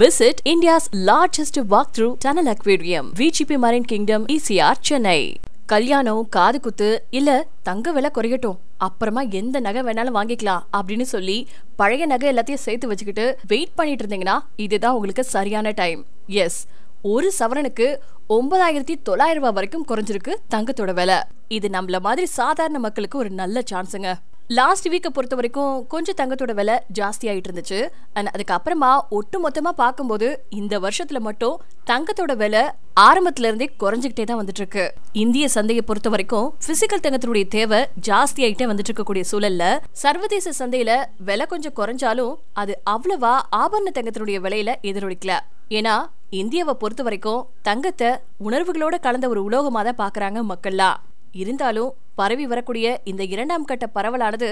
Visit India's largest walkthrough tunnel aquarium, VGP Marine Kingdom, ECR, Chennai. கல்யாணம் காது குத்து இல்ல தங்க விலை குறையட்டும் அப்புறமா எந்த நகை வேணாலும் வாங்கிக்கலாம் அப்படின்னு சொல்லி பழைய நகை எல்லாத்தையும் சேர்த்து வச்சுக்கிட்டு வெயிட் பண்ணிட்டு இருந்தீங்கன்னா இதுதான் உங்களுக்கு சரியான டைம் எஸ் ஒரு சவரனுக்கு ஒன்பதாயிரத்தி தொள்ளாயிரம் ரூபாய் வரைக்கும் குறைஞ்சிருக்கு தங்கத்தோட விலை இது நம்மள மாதிரி சாதாரண மக்களுக்கு ஒரு நல்ல சான்ஸுங்க லாஸ்ட் வீக்கை பொறுத்த வரைக்கும் கொஞ்சம் தங்கத்தோட விலை ஜாஸ்தியாயிட்டு இருந்துச்சு அண்ட் அதுக்கப்புறமா ஒட்டு மொத்தமாக பார்க்கும்போது இந்த வருஷத்தில் மட்டும் தங்கத்தோட விலை ஆரம்பத்துல இருந்தே குறைஞ்சிக்கிட்டே தான் வந்துட்டு இருக்கு இந்திய சந்தையை பொறுத்த வரைக்கும் பிசிக்கல் தங்கத்தினுடைய தேவை ஜாஸ்தி ஆகிட்டே வந்துட்டு இருக்கக்கூடிய சூழல்ல சர்வதேச சந்தையில விலை கொஞ்சம் குறைஞ்சாலும் அது அவ்வளவா ஆபரண தங்கத்தினுடைய விலையில எதிரொலிக்கல ஏன்னா இந்தியாவை பொறுத்த வரைக்கும் தங்கத்தை உணர்வுகளோட கலந்த ஒரு உலோகமாக தான் பார்க்குறாங்க மக்கள்லாம் இருந்தாலும் பரவி வரக்கூடிய இந்த இரண்டாம் கட்ட பரவலானது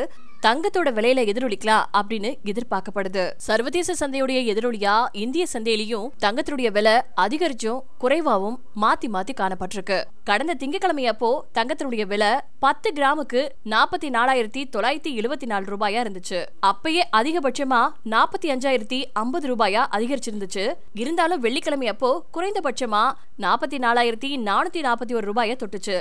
தங்கத்தோட விலையில எதிரொலிக்கலாம் அப்படின்னு எதிர்பார்க்கப்படுது சர்வதேச சந்தையுடைய எதிரொலியா இந்திய சந்தையிலையும் தங்கத்தினுடைய விலை அதிகரிச்சும் குறைவாவும் மாத்தி மாத்தி காணப்பட்டிருக்கு கடந்த திங்கக்கிழமை அப்போ தங்கத்தினுடைய விலை பத்து கிராமுக்கு நாற்பத்தி நாலாயிரத்தி தொள்ளாயிரத்தி எழுபத்தி நாலு ரூபாயா இருந்துச்சு அப்பயே அதிகபட்சமா நாற்பத்தி அஞ்சாயிரத்தி ஐம்பது ரூபாயா அதிகரிச்சிருந்துச்சு இருந்தாலும் வெள்ளிக்கிழமை அப்போ குறைந்தபட்சமா நாற்பத்தி நாலாயிரத்தி நானூத்தி நாற்பத்தி ஒரு ரூபாயை தொட்டுச்சு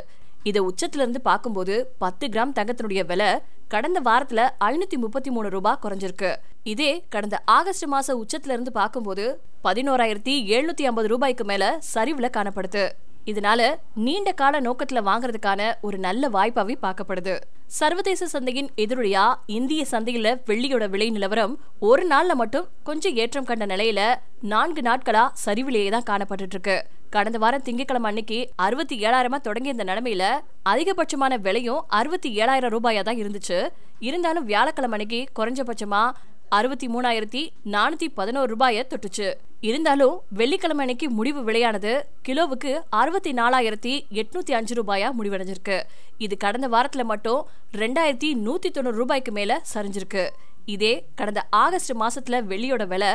இதை உச்சத்துல இருந்து பார்க்கும்போது பத்து கிராம் தங்கத்தினுடைய விலை கடந்த வாரத்துல ஐநூத்தி முப்பத்தி மூணு ரூபாய் குறைஞ்சிருக்கு இதே கடந்த ஆகஸ்ட் மாச உச்சத்துல இருந்து பார்க்கும்போது பதினோராயிரத்தி எழுநூத்தி ஐம்பது ரூபாய்க்கு மேல சரிவுல காணப்படுது இதனால நீண்ட கால நோக்கத்துல வாங்குறதுக்கான ஒரு நல்ல வாய்ப்பாவே பார்க்கப்படுது சர்வதேச சந்தையின் எதிரொலியா இந்திய சந்தையில வெள்ளியோட விலை நிலவரம் ஒரு நாள்ல மட்டும் கொஞ்சம் ஏற்றம் கண்ட நிலையில நான்கு நாட்களா சரிவிலேயே தான் காணப்பட்டு இருக்கு கடந்த வாரம் திங்கட்கிழமை அன்னைக்கு அறுபத்தி ஏழாயிரமா தொடங்கிய இந்த நிலைமையில அதிகபட்சமான விலையும் அறுபத்தி ஏழாயிரம் ரூபாயா தான் இருந்துச்சு இருந்தாலும் வியாழக்கிழமை அன்னைக்கு குறைஞ்சபட்சமா அறுபத்தி மூணாயிரத்தி நானூத்தி பதினோரு ரூபாயை தொட்டுச்சு இருந்தாலும் வெள்ளிக்கிழமை அன்னைக்கு முடிவு விலையானது கிலோவுக்கு அறுபத்தி நாலாயிரத்தி எட்நூத்தி அஞ்சு ரூபாயா முடிவடைஞ்சிருக்கு இது கடந்த வாரத்துல மட்டும் ரெண்டாயிரத்தி நூத்தி தொண்ணூறு ரூபாய்க்கு மேல சரிஞ்சிருக்கு இதே கடந்த ஆகஸ்ட் மாசத்துல வெள்ளியோட விலை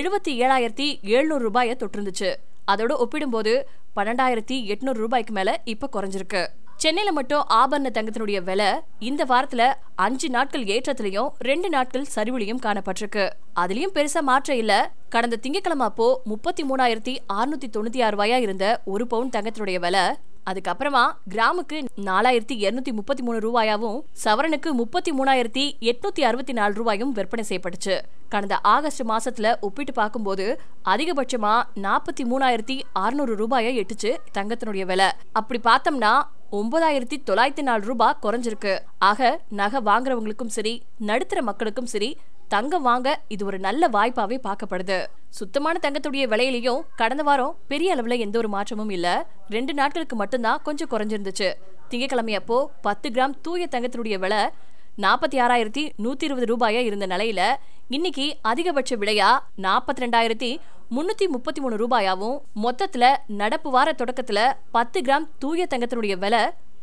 எழுபத்தி ஏழாயிரத்தி எழுநூறு ரூபாயை தொட்டிருந்துச்சு அதோட ஒப்பிடும்போது பன்னெண்டாயிரத்தி எட்நூறு ரூபாய்க்கு மேல இப்ப குறைஞ்சிருக்கு சென்னையில் மட்டும் ஆபரண தங்கத்தினுடைய விலை இந்த வாரத்தில் அஞ்சு நாட்கள் ஏற்றத்திலையும் ரெண்டு நாட்கள் சரிவுலையும் காணப்பட்டிருக்கு அதுலயும் பெருசா மாற்றம் இல்ல கடந்த திங்கக்கிழமை அப்போ முப்பத்தி மூணாயிரத்தி அறுநூத்தி தொண்ணூத்தி ஆறு ரூபாயா இருந்த ஒரு பவுன் தங்கத்தினுடைய விலை அதுக்கப்புறமா கிராமுக்கு நாலாயிரத்தி இருநூத்தி முப்பத்தி மூணு ரூபாயாவும் சவரனுக்கு முப்பத்தி மூணாயிரத்தி எட்நூத்தி அறுபத்தி நாலு ரூபாயும் விற்பனை செய்யப்பட்டுச்சு கடந்த ஆகஸ்ட் மாசத்துல ஒப்பிட்டு பார்க்கும்போது அதிகபட்சமா நாற்பத்தி மூணாயிரத்தி அறுநூறு ரூபாயை எட்டுச்சு தங்கத்தினுடைய விலை அப்படி பார்த்தோம்னா ஒன்பதாயிரத்தி தொள்ளாயிரத்தி நாலு ரூபாய் குறைஞ்சிருக்கு ஆக நகை வாங்குறவங்களுக்கும் சரி நடுத்தர மக்களுக்கும் சரி தங்கம் வாங்க இது ஒரு நல்ல வாய்ப்பாவே பார்க்கப்படுது சுத்தமான தங்கத்துடைய விலையிலையும் கடந்த வாரம் பெரிய அளவுல எந்த ஒரு மாற்றமும் இல்ல ரெண்டு நாட்களுக்கு மட்டும்தான் கொஞ்சம் குறைஞ்சிருந்துச்சு திங்கக்கிழமை அப்போ பத்து கிராம் தூய தங்கத்தினுடைய விலை நாற்பத்தி ஆறாயிரத்தி நூத்தி இருபது ரூபாயா இருந்த நிலையில இன்னைக்கு அதிகபட்ச விலையா நாற்பத்தி ரெண்டாயிரத்தி முன்னூத்தி முப்பத்தி மூணு ரூபாயாகவும் மொத்தத்துல நடப்பு வார தொடக்கத்துல பத்து கிராம் தூய தங்கத்தினுடைய விலை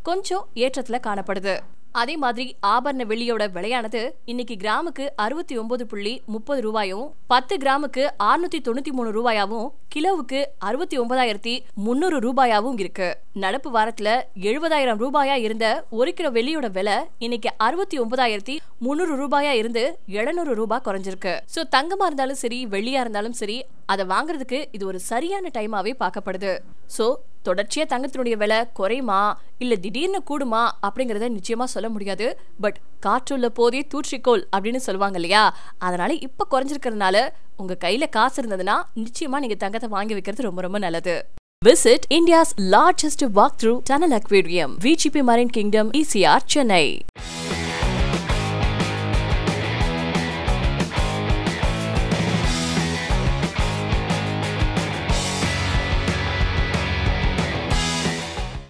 கொஞ்சம் ஏற்றத்துல காணப்படுது அதே மாதிரி ஆபரண வெள்ளியோட விலையானது இன்னைக்கு கிராமுக்கு அறுபத்தி ஒன்பது புள்ளி முப்பது ரூபாயும் பத்து கிராமுக்கு அறுநூத்தி தொண்ணூத்தி மூணு ரூபாயாவும் கிலோவுக்கு அறுபத்தி ஒன்பதாயிரத்தி முன்னூறு ரூபாயாவும் இருக்கு நடப்பு வாரத்துல எழுபதாயிரம் ரூபாயா இருந்த ஒரு கிலோ வெள்ளியோட விலை இன்னைக்கு அறுபத்தி ஒன்பதாயிரத்தி முந்நூறு ரூபாயா இருந்து எழுநூறு ரூபாய் குறைஞ்சிருக்கு ஸோ தங்கமா இருந்தாலும் சரி வெள்ளியா இருந்தாலும் சரி அதை வாங்குறதுக்கு இது ஒரு சரியான டைமாவே பார்க்கப்படுது ஸோ தொடர்ச்சியா தங்கத்தினுடைய விலை குறையுமா இல்ல திடீர்னு கூடுமா அப்படிங்கறத நிச்சயமா சொல்ல முடியாது பட் காற்றுள்ள போதே தூற்றிக்கோள் அப்படின்னு சொல்லுவாங்க இல்லையா அதனால இப்ப குறைஞ்சிருக்கிறதுனால உங்க கையில காசு இருந்ததுன்னா நிச்சயமா நீங்க தங்கத்தை வாங்கி வைக்கிறது ரொம்ப ரொம்ப நல்லது Visit India's largest walk-through tunnel aquarium, VGP Marine Kingdom, ECR, Chennai.